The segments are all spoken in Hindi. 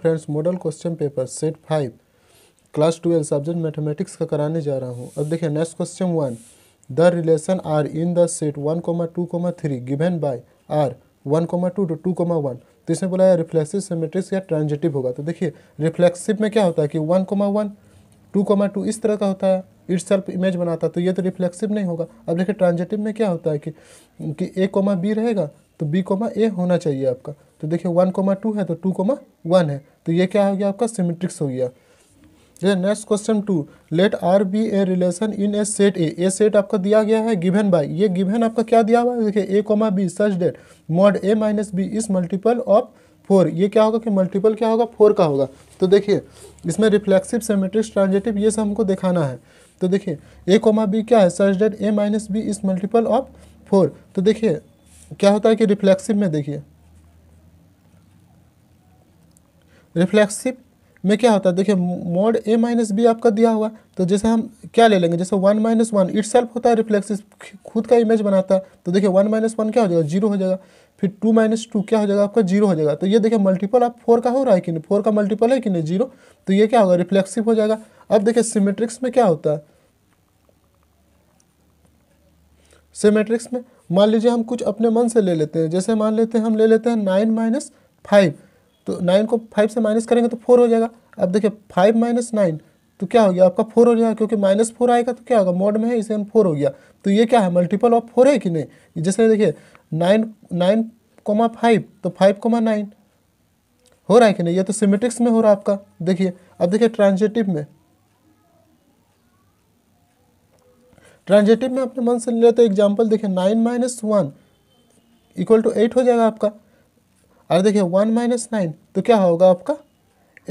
friends model question paper set five class twelve subject mathematics का कराने जा रहा हूँ अब देखिए next question one the relation R in the set one comma two comma three given by R one comma two two two comma one तो इसमें बोला है रिफ्लेक्सिव सिमेट्रिक्स या ट्रांजिटिव होगा तो देखिए रिफ्लेक्सिव में क्या होता है कि one comma one two comma two इस तरह का होता है इट्स सेल्फ इमेज बनाता है तो ये तो रिफ्लेक्सिव नहीं होगा अब देखिए ट्रांजिटिव में क्या होता है कि कि ए कोमा बी रहेगा तो बी कोमा ए होना चाहिए आपका तो देखिए वन कोमा टू है तो टू कोमा वन है तो ये क्या हो गया आपका सिमेट्रिक्स हो गया next question two let R be a relation in a set A a set आपका दिया गया है गिवन बाय ये गिवन आपका क्या दिया हुआ है देखिए a comma b such that mod a minus b is multiple of four ये क्या होगा कि मल्टीपल क्या होगा फोर का होगा तो देखिए इसमें रिफ्लेक्सिव सेमेट्रिक्स ट्रांजेटिव ये सब हमको दिखाना है तो देखिए ए कोमा बी क्या है such that a minus b is multiple of four तो देखिए क्या होता है कि रिफ्लेक्सिव में देखिए रिफ्लेक्सिव में क्या होता है देखिए मोड ए माइनस बी आपका दिया हुआ तो जैसे हम क्या ले लेंगे जैसे one minus one itself होता है रिफ्लेक्सिव खुद का इमेज बनाता है तो देखिए वन माइनस वन क्या हो जाएगा जीरो हो जाएगा फिर टू माइनस टू क्या हो जाएगा आपका जीरो हो जाएगा तो ये देखिए मल्टीपल आप फोर का हो रहा है कि नहीं फोर का मल्टीपल है कि नहीं जीरो तो ये क्या होगा रिफ्लेक्सिव हो जाएगा अब देखिए सिमेट्रिक्स में क्या होता है सिमेट्रिक्स में मान लीजिए हम कुछ अपने मन से ले लेते हैं जैसे मान लेते हैं हम ले लेते हैं नाइन माइनस फाइव तो नाइन को फाइव से माइनस करेंगे तो फोर हो जाएगा अब देखिए फाइव माइनस नाइन तो क्या हो गया आपका फोर हो जाएगा क्योंकि माइनस फोर आएगा तो क्या होगा मोड में है इसे फोर हो गया तो ये क्या है मल्टीपल ऑफ फोर है कि नहीं जैसे देखिए नाइन नाइन कोमा फाइव तो फाइव कोमा नाइन हो रहा है कि नहीं ये तो सिमेट्रिक्स में हो रहा है आपका देखिए अब देखिए ट्रांजेटिव में ट्रांजेटिव में अपने मन से तो एग्जाम्पल देखिए nine minus one equal to eight हो जाएगा आपका अरे देखिए वन माइनस नाइन तो क्या होगा आपका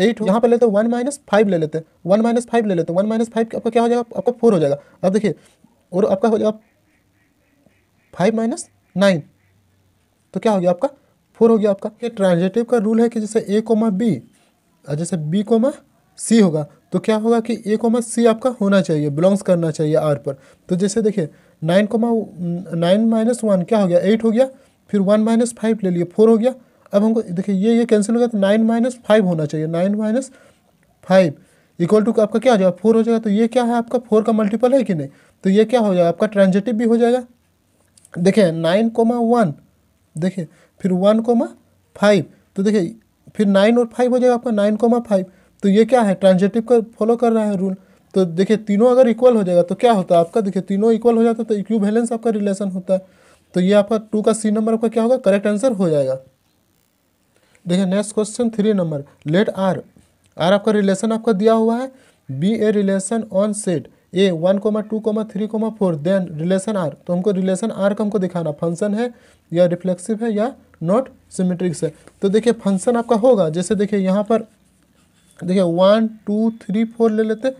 एट यहाँ पर लेते हैं वन माइनस फाइव ले लेते हैं वन माइनस फाइव ले लेते हैं वन माइनस फाइव आपका क्या हो जाएगा आपका फोर हो जाएगा अब देखिए और आपका हो जाएगा फाइव माइनस नाइन तो क्या हो गया आपका फोर हो गया आपका ट्रांजेटिव का रूल है कि जैसे ए कोमा बी और जैसे बी कोमा सी होगा तो क्या होगा कि ए कोमा सी आपका होना चाहिए बिलोंग्स करना चाहिए आर पर तो जैसे देखिए nine comma nine minus one क्या हो गया एट हो गया फिर वन माइनस फाइव ले लिए फोर हो गया अब हमको देखिए ये ये कैंसिल हो गया तो नाइन माइनस फाइव होना चाहिए nine minus five equal to आपका क्या हो जाएगा फोर हो जाएगा तो ये क्या है आपका फोर का मल्टीपल है कि नहीं तो ये क्या हो जाएगा आपका ट्रांजेटिव भी हो जाएगा देखिए नाइन कोमा वन देखिए फिर वन कोमा फाइव तो देखिए फिर नाइन और फाइव हो जाएगा आपका नाइन कोमा फाइव तो ये क्या है ट्रांजेटिव का फॉलो कर रहा है रूल तो देखिए तीनों अगर इक्वल हो जाएगा तो क्या होता है आपका देखिए तीनों इक्वल हो जाता है तो इक्यू बैलेंस आपका रिलेशन होता है तो ये आपका टू का सी नंबर आपका क्या होगा करेक्ट आंसर हो जाएगा देखिए next question three number let R R आपका रिलेशन आपका दिया हुआ है be a relation on set A one comma two comma three comma four then relation R तो हमको रिलेशन आर का हमको दिखाना फंक्शन है या रिफ्लेक्सिव है या नॉट सिमेट्रिक्स है तो देखिए फंक्शन आपका होगा जैसे देखिए यहाँ पर देखिए वन टू थ्री फोर ले लेते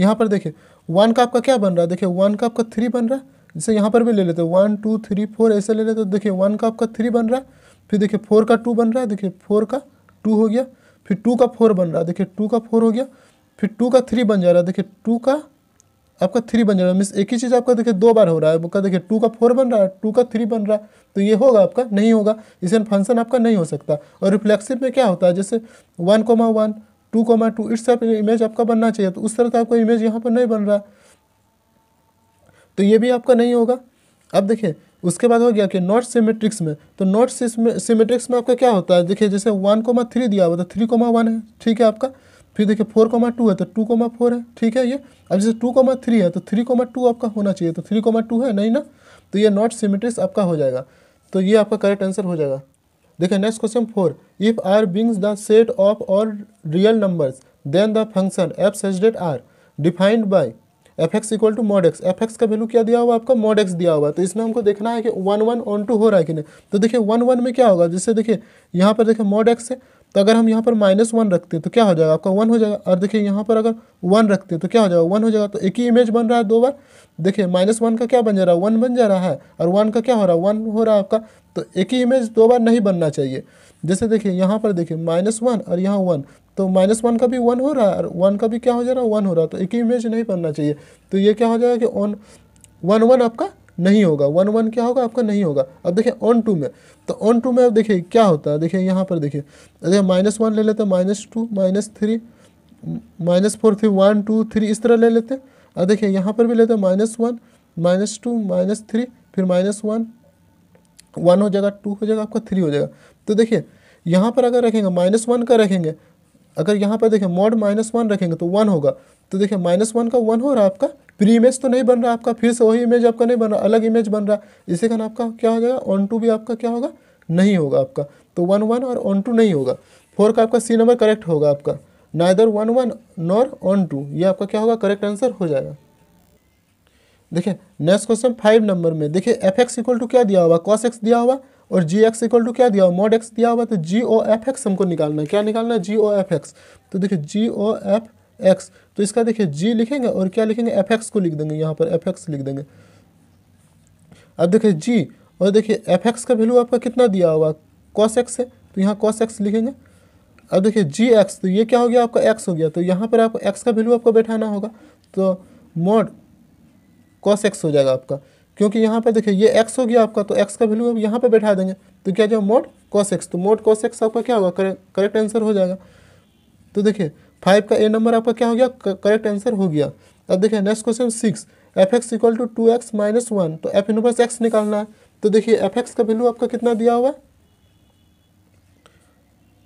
यहाँ पर देखिए वन का आपका क्या बन रहा है देखिए वन का आपका थ्री बन रहा है जैसे यहाँ पर भी ले लेते वन टू थ्री फोर ऐसे ले लेते देखिए वन का आपका थ्री बन रहा है फिर देखिए फोर का टू बन रहा है देखिए फोर का टू हो गया फिर टू का फोर बन रहा है देखिए टू का फोर हो गया फिर टू का थ्री बन जा रहा है देखिए टू का आपका थ्री बन जा रहा है मीन्स एक ही चीज़ आपका देखिए दो बार हो रहा है आपका देखिए टू का फोर बन रहा है टू का थ्री बन रहा है तो ये होगा आपका नहीं होगा इसे फंक्शन आपका नहीं हो सकता और रिफ्लेक्सिव में क्या होता है जैसे one comma one two comma two इस तरह इमेज आपका बनना चाहिए तो उस तरह का आपका इमेज यहाँ पर नहीं बन रहा तो ये भी आपका नहीं होगा अब देखिए उसके बाद हो गया कि नॉट सिमेट्रिक्स में तो नॉट सीमेट्रिक्स में आपका क्या होता है देखिए जैसे वन कोमा थ्री दिया हुआ तो थ्री कोमा वन है ठीक है आपका फिर देखिए फोर कोमा टू है तो टू कोमा फोर है ठीक है ये अब जैसे टू कोमा थ्री है तो थ्री कोमा टू आपका होना चाहिए तो थ्री कोमा टू है नहीं ना तो ये नॉट सीमेट्रिक्स आपका हो जाएगा तो ये आपका करेक्ट आंसर हो जाएगा देखिए next question four if R beings the set of all real numbers then the function f such that R defined by f x equal to mod x f x का वैल्यू क्या दिया हुआ आपका मॉड एक्स दिया हुआ तो इसमें हमको देखना है कि वन वन ऑन टू हो रहा है कि नहीं तो देखिए वन वन में क्या होगा जैसे देखिए यहाँ पर देखिए मॉड एक्स है तो अगर हम यहाँ पर माइनस वन रखते हैं तो क्या हो जाएगा आपका वन हो जाएगा और देखिए यहाँ पर अगर वन रखते हैं तो क्या हो जाएगा वन हो जाएगा तो एक ही इमेज बन रहा है दो बार देखिए माइनस वन का क्या बन जा रहा है वन बन जा रहा है और वन का क्या हो रहा है वन हो रहा है आपका तो एक ही इमेज दो बार नहीं बनना चाहिए जैसे देखिए यहाँ पर देखिए माइनस वन और यहाँ वन तो माइनस वन का भी वन हो रहा है और वन का भी क्या हो जा रहा है वन हो रहा है तो एक ही इमेज नहीं बनना चाहिए तो ये क्या हो जाएगा कि ऑन वन वन आपका नहीं होगा वन वन क्या होगा आपका नहीं होगा अब देखिए ऑन टू में तो ऑन टू में अब देखिए क्या होता है देखिए यहाँ पर देखिए देखिए माइनस वन ले लेते हैं minus two minus three minus four three one two three इस तरह ले लेते हैं और देखिए यहाँ पर भी लेते हैं minus one minus two minus three फिर माइनस वन वन हो जाएगा टू हो जाएगा आपका थ्री हो जाएगा तो देखिए यहाँ पर अगर रखेंगे माइनस वन का रखेंगे अगर यहाँ पर देखें मॉड माइनस वन रखेंगे तो वन होगा तो देखिए माइनस वन का वन हो रहा है आपका प्री इमेज तो नहीं बन रहा आपका फिर से वही इमेज आपका नहीं बन रहा अलग इमेज बन रहा है इसी कारण आपका क्या हो जाएगा ऑन टू भी आपका क्या होगा नहीं होगा आपका तो वन वन और ऑन टू नहीं होगा फोर का आपका सी नंबर करेक्ट होगा आपका neither one one nor onto ये आपका क्या होगा करेक्ट आंसर हो जाएगा देखिए नेक्स्ट क्वेश्चन फाइव नंबर में देखिए एफ एक्स इक्वल टू क्या दिया हुआ कॉस एक्स दिया हुआ और जी एक्स इक्वल टू क्या दिया हुआ मॉड एक्स दिया हुआ तो जी ओ एफ एक्स हमको निकालना है क्या निकालना है जी ओ एफ एक्स तो देखिए जी ओ एफ एक्स तो इसका देखिए जी लिखेंगे और क्या लिखेंगे एफ एक्स को लिख देंगे यहाँ पर एफ एक्स लिख देंगे अब देखिए जी और देखिए एफ एक्स का वैल्यू आपका कितना दिया हुआ कॉस एक्स है तो यहाँ कॉस एक्स लिखेंगे अब देखिए जी एक्स तो ये क्या हो गया आपका एक्स हो गया तो यहाँ पर आपको एक्स का वैल्यू आपको बैठाना होगा तो मॉड कॉस एक्स हो जाएगा आपका क्योंकि यहाँ पर देखिए ये एक्स हो गया आपका तो एक्स का वैल्यू अब यहाँ पर बैठा देंगे तो क्या जाए मोड कॉस एक्स तो मोड कॉस एक्स आपका क्या होगा करेक्ट आंसर हो जाएगा तो देखिए फाइव का ए नंबर आपका क्या हो गया करेक्ट आंसर हो गया अब देखिए next question six f x equal to two x minus one तो एफ इनवर्स एक्स निकालना है तो देखिए एफ एक्स का वैल्यू आपका कितना दिया हुआ है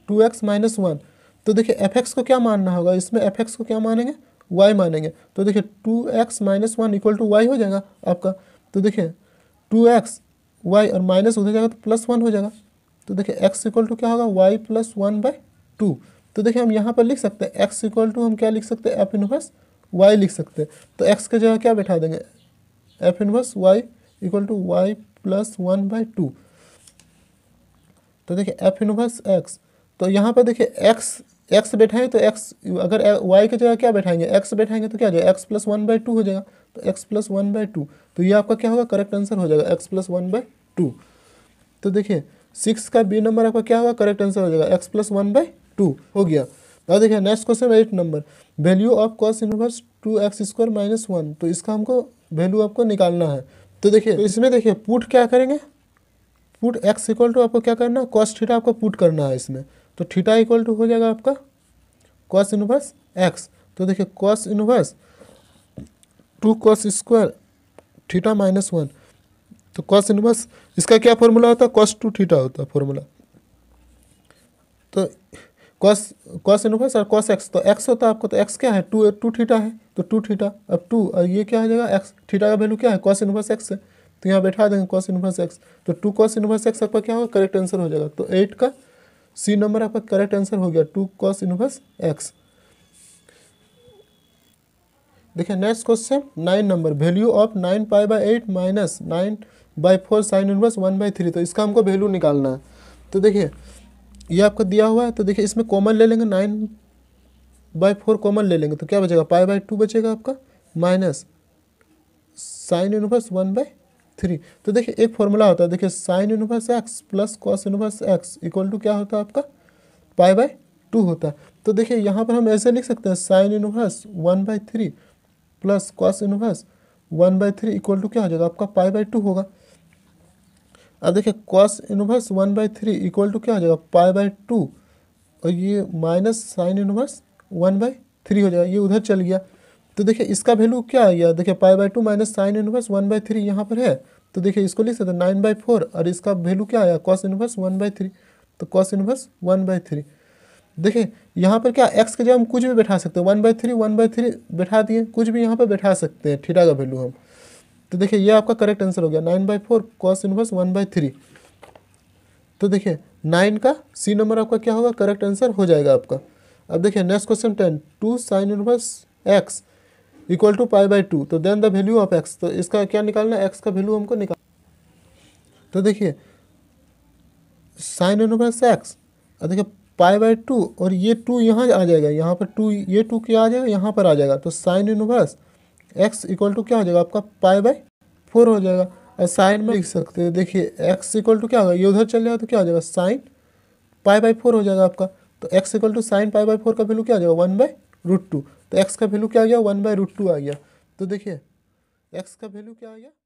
टू एक्स माइनस वन तो देखिए एफ एक्स को क्या मानना होगा इसमें एफ एक्स को क्या मानेंगे वाई मानेंगे तो देखिए two x minus one equal to y हो जाएगा आपका तो देखिए टू एक्स वाई और माइनस उधर जाएगा तो प्लस वन हो जाएगा तो देखिए एक्स इक्वल टू क्या होगा y plus one by two तो देखिए हम यहाँ पर लिख सकते हैं एक्स इक्वल टू हम क्या लिख सकते हैं एफ इनवर्स वाई लिख सकते हैं तो एक्स की जगह क्या बैठा देंगे f inverse y equal to y plus one by two तो देखिए एफ इनवर्स एक्स तो यहाँ पर देखिए एक्स एक्स बैठाएं तो एक्स अगर वाई की जगह क्या बैठाएंगे एक्स बैठाएंगे तो क्या हो जाएगा x plus one by two हो जाएगा तो x plus one by two तो ये आपका क्या होगा करेक्ट आंसर हो जाएगा x plus one by two तो देखिए सिक्स का बी नंबर आपका क्या होगा करेक्ट आंसर हो जाएगा x plus one by two हो गया अब देखिए next question eight number value of cos inverse two x square minus one तो इसका हमको वैल्यू आपको निकालना है तो देखिए तो इसमें देखिए पुट क्या करेंगे पुट एक्स इक्वल टू आपको क्या करना है कॉस थीटा आपको पुट करना है इसमें तो थीटा इक्वल टू हो जाएगा आपका कॉस इनवर्स एक्स तो देखिए cos inverse two cos square theta minus one तो कॉस इनवर्स इसका क्या फॉर्मूला होता है कॉस टू थीटा होता है फॉर्मूला तो कॉस कॉस इनवर्स और कॉस एक्स तो एक्स होता है आपको तो एक्स क्या है टू टू थीटा है तो टू थीटा अब टू और ये क्या हो जाएगा एक्स थीटा का वैल्यू क्या है कॉस इनवर्स एक्स है तो यहाँ बैठा देंगे कॉस इनवर्स एक्स तो टू कॉस इनवर्स एक्स आपका क्या होगा करेक्ट आंसर हो जाएगा तो एट का सी नंबर आपका करेक्ट आंसर हो गया टू कॉस इनवर्स एक्स देखिए next question nine number value of nine pi by eight minus nine by four sine inverse one by three तो इसका हमको वैल्यू निकालना है तो देखिए ये आपको दिया हुआ है तो देखिए इसमें कॉमन ले लेंगे नाइन बाई फोर कॉमन ले लेंगे तो क्या बचेगा पाई बाई टू बचेगा आपका minus sine inverse one by three तो देखिए एक फॉर्मूला होता है देखिए sine inverse x plus cos inverse x equal to क्या होता है आपका पाई बाई टू होता है तो देखिए यहाँ पर हम ऐसे लिख सकते हैं sine inverse one by three plus cos inverse one by three equal to क्या हो जाएगा आपका पाई बाई टू होगा अब देखिए cos inverse one by three equal to क्या हो जाएगा पाई बाई टू और ये minus sine inverse one by three हो जाएगा ये उधर चल गया तो देखिए इसका वैल्यू क्या आ गया देखिए pi by two minus sine inverse one by three यहाँ पर है तो देखिए इसको लिख सकते नाइन बाई फोर और इसका वैल्यू क्या आया cos inverse one by three तो cos inverse one by three देखें यहाँ पर क्या एक्स के जगह हम कुछ भी बैठा सकते हैं one by three one by three बैठा दिए कुछ भी यहाँ पर बैठा सकते हैं ठीठा का वैल्यू हम तो देखिए ये आपका करेक्ट आंसर हो गया nine by four cos inverse one by three तो देखिए नाइन का सी नंबर आपका क्या होगा करेक्ट आंसर हो जाएगा आपका अब देखिए next question ten two sine inverse x equal to pi by two तो then the value of x तो इसका क्या निकालना है एक्स का वैल्यू हमको निकाल तो देखिए साइन इनवर्स एक्स और देखिए पाई बाई टू और ये टू यहाँ आ जाएगा यहाँ पर टू ये टू क्या आ जाएगा यहाँ पर आ जाएगा तो sine inverse x equal to क्या हो जाएगा आपका पाई बाई फोर हो जाएगा और साइन में लिख सकते हैं देखिए एक्स इक्वल टू क्या होगा ये उधर चल जाएगा तो क्या हो जाएगा साइन पाई बाई फोर हो जाएगा आपका तो x equal to sine pi by four का वैल्यू क्या आ जाएगा वन बाई रूट टू तो एक्स का वैल्यू क्या आ गया वन बाई रूट टू आ गया तो देखिए एक्स का वैल्यू क्या आ गया